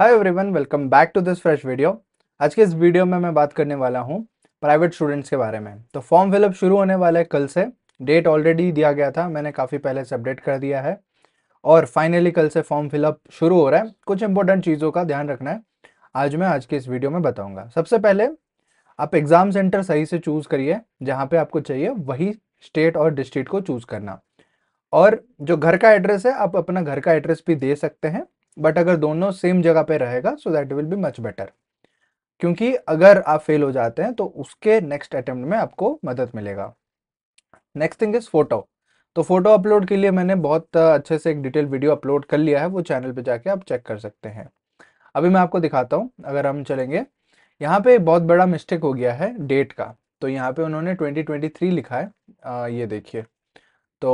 hi everyone welcome back to this fresh video आज के इस वीडियो में मैं बात करने वाला हूँ प्राइवेट स्टूडेंट्स के बारे में तो फॉर्म फिलअप शुरू होने वाला है कल से डेट ऑलरेडी दिया गया था मैंने काफ़ी पहले से अपडेट कर दिया है और फाइनली कल से फॉर्म फिलअप शुरू हो रहा है कुछ इंपॉर्टेंट चीज़ों का ध्यान रखना है आज मैं आज के इस वीडियो में बताऊँगा सबसे पहले आप एग्ज़ाम सेंटर सही से चूज़ करिए जहाँ पर आपको चाहिए वही स्टेट और डिस्ट्रिक्ट को चूज़ करना और जो घर का एड्रेस है आप अपना घर का एड्रेस भी दे सकते हैं बट अगर दोनों सेम जगह पे रहेगा so that will be much better क्योंकि अगर आप फेल हो जाते हैं तो उसके नेक्स्ट अटेम्प्ट में आपको मदद मिलेगा नेक्स्ट थिंग इज फोटो तो फोटो अपलोड के लिए मैंने बहुत अच्छे से एक डिटेल वीडियो अपलोड कर लिया है वो चैनल पे जाके आप चेक कर सकते हैं अभी मैं आपको दिखाता हूँ अगर हम चलेंगे यहाँ पे बहुत बड़ा मिस्टेक हो गया है डेट का तो यहाँ पे उन्होंने 2023 लिखा है आ, ये देखिए तो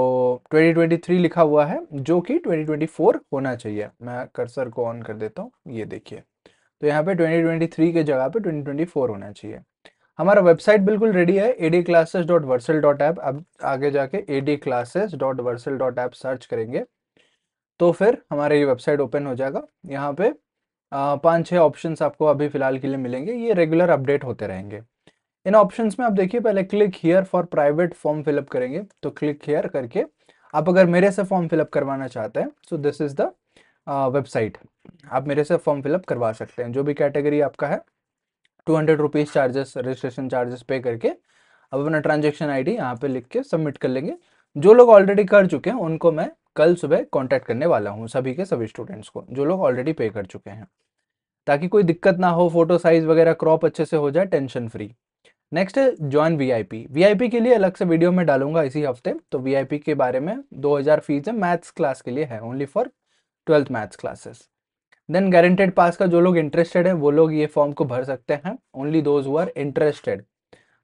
2023 लिखा हुआ है जो कि 2024 होना चाहिए मैं कर्सर को ऑन कर देता हूँ ये देखिए तो यहाँ पे 2023 के जगह पे 2024 होना चाहिए हमारा वेबसाइट बिल्कुल रेडी है A D classes dot vercel dot app अब आगे जाके A D classes dot vercel dot app search करेंगे तो फिर हमारा ये वेबसाइट ओपन हो जाएगा यहाँ पे पाँच छः ऑप्शंस आपको अभी फ़िलहाल के लिए मिलेंगे ये रेगुलर अपडेट होते रहेंगे इन ऑप्शंस में आप देखिए पहले click here for private form fill up करेंगे तो क्लिक हियर करके आप अगर मेरे से फॉर्म फिलअप करवाना चाहते हैं so this is the website आप मेरे से फॉर्म फिलअप करवा सकते हैं जो भी कैटेगरी आपका है two hundred rupees charges registration charges pay करके अब अपना ट्रांजेक्शन आई डी यहाँ पे लिख के सबमिट कर लेंगे जो लोग ऑलरेडी कर चुके हैं उनको मैं कल सुबह कॉन्टैक्ट करने वाला हूँ सभी के सभी स्टूडेंट्स को जो लोग ऑलरेडी पे कर चुके हैं ताकि कोई दिक्कत ना हो फोटो साइज़ वगैरह क्रॉप अच्छे से हो जाए tension free next join VIP VIP के लिए अलग से वीडियो में डालूंगा इसी हफ्ते तो वीआईपी के बारे में 2000 फीस है मैथ्स क्लास के लिए है only for twelfth maths classes then guaranteed pass का जो लोग इंटरेस्टेड है वो लोग ये फॉर्म को भर सकते हैं only those who are interested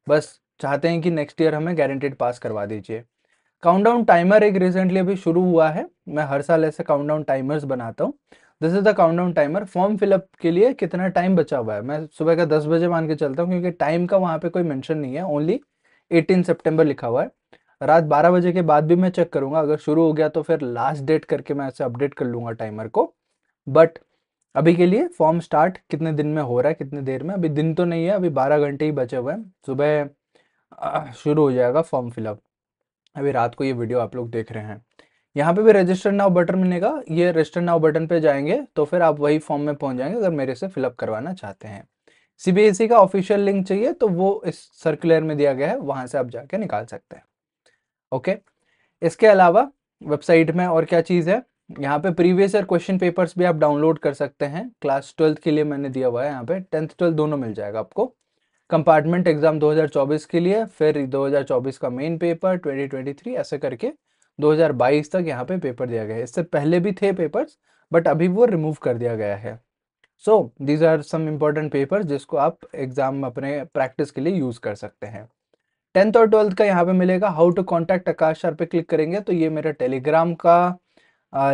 बस चाहते हैं कि नेक्स्ट ईयर हमें गारंटेड पास करवा दीजिए काउंटडाउन टाइमर एक रिसेंटली अभी शुरू हुआ है मैं हर साल ऐसे काउंटडाउन टाइमर्स बनाता हूँ this is the countdown timer form fill up के लिए कितना टाइम बचा हुआ है मैं सुबह का दस बजे मान के चलता हूँ क्योंकि टाइम का वहाँ पे कोई मेंशन नहीं है ओनली 18 सितंबर लिखा हुआ है रात 12 बजे के बाद भी मैं चेक करूँगा अगर शुरू हो गया तो फिर लास्ट डेट करके मैं ऐसे अपडेट कर लूँगा टाइमर को बट अभी के लिए फॉर्म स्टार्ट कितने दिन में हो रहा है कितने देर में अभी दिन तो नहीं है अभी बारह घंटे ही बचे हुए हैं सुबह शुरू हो जाएगा फॉर्म फिलअप अभी रात को ये वीडियो आप लोग देख रहे हैं यहाँ पे भी रजिस्टर नाउ बटन मिलेगा ये रजिस्टर नाउ बटन पे जाएंगे तो फिर आप वही फॉर्म में पहुंच जाएंगे अगर मेरे से फिलअप करवाना चाहते हैं सीबीएसई e का ऑफिशियल लिंक चाहिए तो वो इस सर्कुलर में दिया गया है वहां से आप जाके निकाल सकते हैं ओके इसके अलावा वेबसाइट में और क्या चीज़ है यहाँ पे प्रीवियस ईयर क्वेश्चन पेपर्स भी आप डाउनलोड कर सकते हैं क्लास ट्वेल्थ के लिए मैंने दिया हुआ है यहाँ पे टेंथ ट्वेल्थ दोनों मिल जाएगा आपको कंपार्टमेंट एग्जाम 2024 के लिए फिर 2024 का मेन पेपर 2023 ऐसे करके 2022 तक यहाँ पे पेपर दिया गया है इससे पहले भी थे पेपर्स बट अभी वो रिमूव कर दिया गया है so these are some important paper जिसको आप एग्जाम में अपने प्रैक्टिस के लिए यूज़ कर सकते हैं टेंथ और ट्वेल्थ का यहाँ पे मिलेगा how to contact Akash sir पे क्लिक करेंगे तो ये मेरा टेलीग्राम का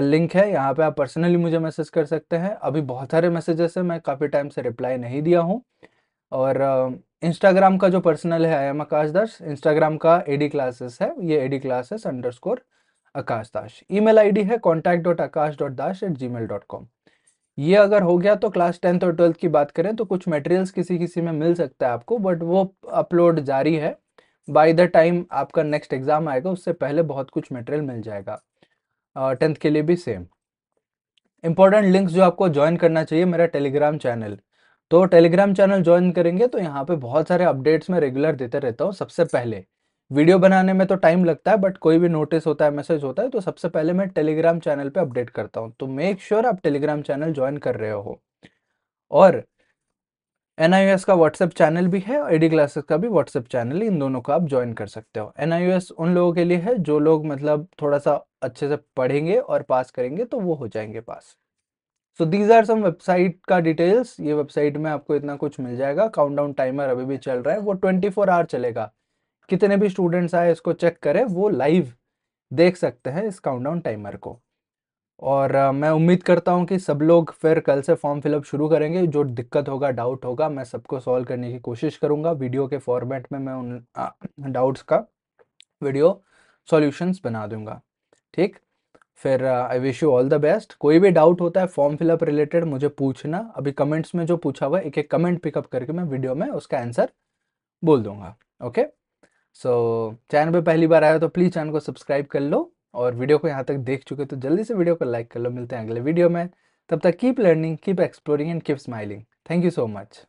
लिंक है यहाँ पे आप पर्सनली मुझे मैसेज कर सकते हैं अभी बहुत सारे मैसेजेस हैं मैं काफ़ी टाइम से रिप्लाई नहीं दिया हूँ और इंस्टाग्राम का जो पर्सनल है I am Akash Das Instagram का एडी क्लासेस है ये AD classes underscore Akash Das email I D है contact dot Akash dot Das at Gmail dot com ये अगर हो गया तो क्लास टेंथ और ट्वेल्थ की बात करें तो कुछ मटेरियल्स किसी किसी में मिल सकता है आपको बट वो अपलोड जारी है बाय द टाइम आपका नेक्स्ट एग्जाम आएगा उससे पहले बहुत कुछ मटेरियल मिल जाएगा टेंथ uh, के लिए भी सेम इंपॉर्टेंट लिंक्स जो आपको ज्वाइन करना चाहिए मेरा टेलीग्राम चैनल तो टेलीग्राम चैनल ज्वाइन करेंगे तो यहाँ पे बहुत सारे अपडेट्स मैं रेगुलर देते रहता हूँ सबसे पहले वीडियो बनाने में तो टाइम लगता है बट कोई भी नोटिस होता है मैसेज होता है तो सबसे पहले मैं टेलीग्राम चैनल पे अपडेट करता हूँ तो मेक श्योर sure आप टेलीग्राम चैनल ज्वाइन कर रहे हो और एन का व्हाट्सएप चैनल भी है और एडी क्लासेस का भी व्हाट्सएप चैनल इन दोनों को आप ज्वाइन कर सकते हो एन उन लोगों के लिए है जो लोग मतलब थोड़ा सा अच्छे से पढ़ेंगे और पास करेंगे तो वो हो जाएंगे pass so these are some website का डिटेल्स ये वेबसाइट में आपको इतना कुछ मिल जाएगा काउंटडाउन टाइमर अभी भी चल रहा है वो ट्वेंटी फोर आवर चलेगा कितने भी स्टूडेंट्स आए इसको चेक करें वो लाइव देख सकते हैं इस काउंटडाउन टाइमर को और uh, मैं उम्मीद करता हूँ कि सब लोग फिर कल से फॉर्म फिलअप शुरू करेंगे जो दिक्कत होगा डाउट होगा मैं सबको सॉल्व करने की कोशिश करूँगा वीडियो के फॉर्मेट में मैं उन डाउट्स का वीडियो सॉल्यूशंस बना दूंगा ठीक फिर I wish you all the best कोई भी डाउट होता है फॉर्म फिलअप रिलेटेड मुझे पूछना अभी कमेंट्स में जो पूछा हुआ है एक एक कमेंट पिकअप करके मैं वीडियो में उसका आंसर बोल दूंगा ओके सो चैनल पे पहली बार आया तो प्लीज़ चैनल को सब्सक्राइब कर लो और वीडियो को यहाँ तक देख चुके तो जल्दी से वीडियो को लाइक कर लो मिलते हैं अगले वीडियो में तब तक keep learning keep exploring and keep smiling thank you so much